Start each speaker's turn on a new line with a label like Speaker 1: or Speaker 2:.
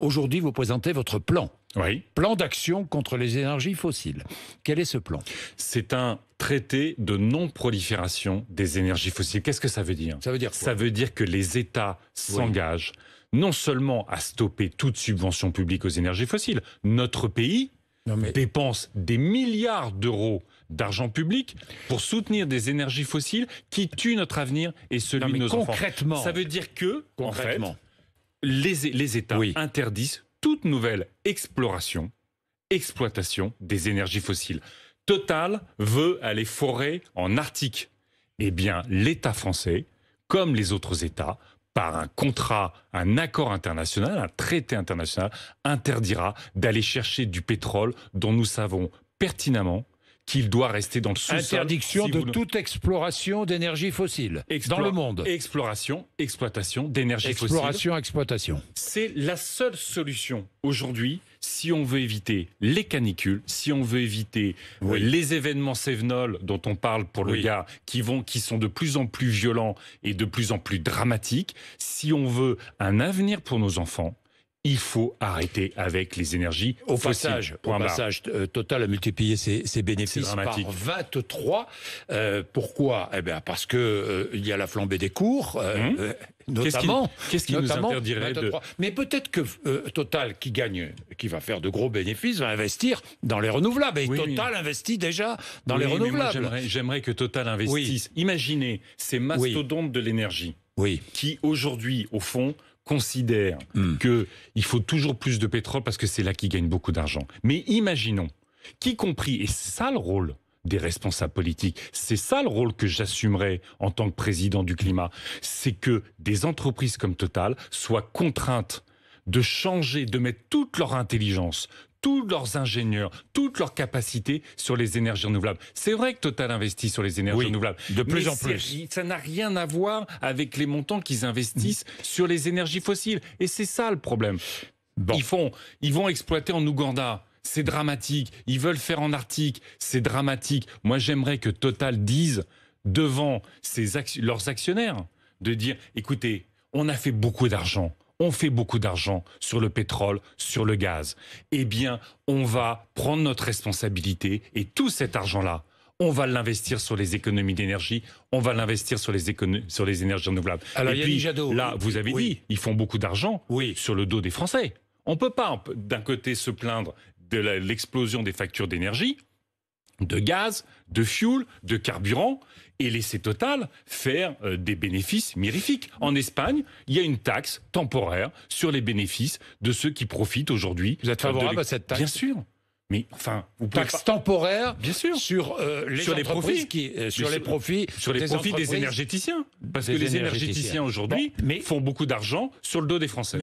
Speaker 1: Aujourd'hui, vous présentez votre plan. Oui. Plan d'action contre les énergies fossiles. Quel est ce plan C'est un traité de non-prolifération des énergies fossiles. Qu'est-ce que ça veut dire Ça veut dire quoi Ça veut dire que les États s'engagent non seulement à stopper toute subvention publique aux énergies fossiles, notre pays dépense des milliards d'euros d'argent public pour soutenir des énergies fossiles qui tuent notre avenir et celui de nos concrètement, enfants. Ça veut dire que, concrètement, les, États interdisent toute nouvelle exploration, exploitation des énergies fossiles. Total veut aller forer en Arctique. Eh bien, l'État français, comme les autres États, par un contrat, un accord international, un traité international, interdira d'aller chercher du pétrole dont nous savons pertinemment qu'il doit rester dans le sous-sol. Interdiction de toute exploration d'énergie fossile dans le monde. Exploration, exploitation d'énergie fossile. Exploration, exploitation. C'est la seule solution aujourd'hui si on veut éviter les canicules, si on veut éviter euh, les événements sévenols dont on parle pour le gars, qui, vont, qui sont de plus en plus violents et de plus en plus dramatiques, si on veut un avenir pour nos enfants, il faut arrêter avec les énergies au Passage, pour barre. passage, euh, Total a multiplié ses, bénéfices par 23. Euh, pourquoi Eh bien, parce que euh, il y a la flambée des cours. Hum? Notamment, qu'est-ce qui, nous interdirait Mais peut-être que Total, qui gagne, qui va faire de gros bénéfices, va investir dans les renouvelables. Et Total investit déjà dans les renouvelables. J'aimerais que Total investisse. Imaginez ces mastodontes de l'énergie. qui aujourd'hui, au fond, considère hmm. que qu'il faut toujours plus de pétrole parce que c'est là qu'ils gagnent beaucoup d'argent. Mais imaginons qui compris, et c'est ça le rôle des responsables politiques, c'est ça le rôle que j'assumerai en tant que président du climat, c'est que des entreprises comme Total soient contraintes de changer, de mettre toute leur intelligence, tous leurs ingénieurs, toutes leurs capacités sur les énergies renouvelables. C'est vrai que Total investit sur les énergies renouvelables. De plus en plus. Ça n'a rien à voir avec les montants qu'ils investissent mm. sur les énergies fossiles. Et c'est ça le problème. Ils, font, ils vont exploiter en Ouganda c'est dramatique. Ils veulent faire en Arctique, c'est dramatique. Moi, j'aimerais que Total dise devant ses leurs actionnaires de dire écoutez, on a fait beaucoup d'argent on fait beaucoup d'argent sur le pétrole, sur le gaz. Eh bien, on va prendre notre responsabilité et tout cet argent-là, on va l'investir sur les économies d'énergie, on va l'investir sur, les énergies renouvelables. Alors, et puis, là, vous avez dit, ils font beaucoup d'argent sur le dos des Français. On ne peut pas, d'un côté, se plaindre de l'explosion des factures d'énergie, de gaz, de fuel, de carburant et laisser Total faire euh, des bénéfices mirifiques. En Espagne, il y a une taxe temporaire sur les bénéfices de ceux qui profitent aujourd'hui. Vous êtes euh, favorable à cette taxe Bien sûr. Mais enfin, vous taxe temporaire, bien sûr, sur euh, les profits, qui, sur, les profits, sur les des profits des énergéticiens, parce que les énergéticiens, aujourd'hui font beaucoup d'argent sur le dos des Français.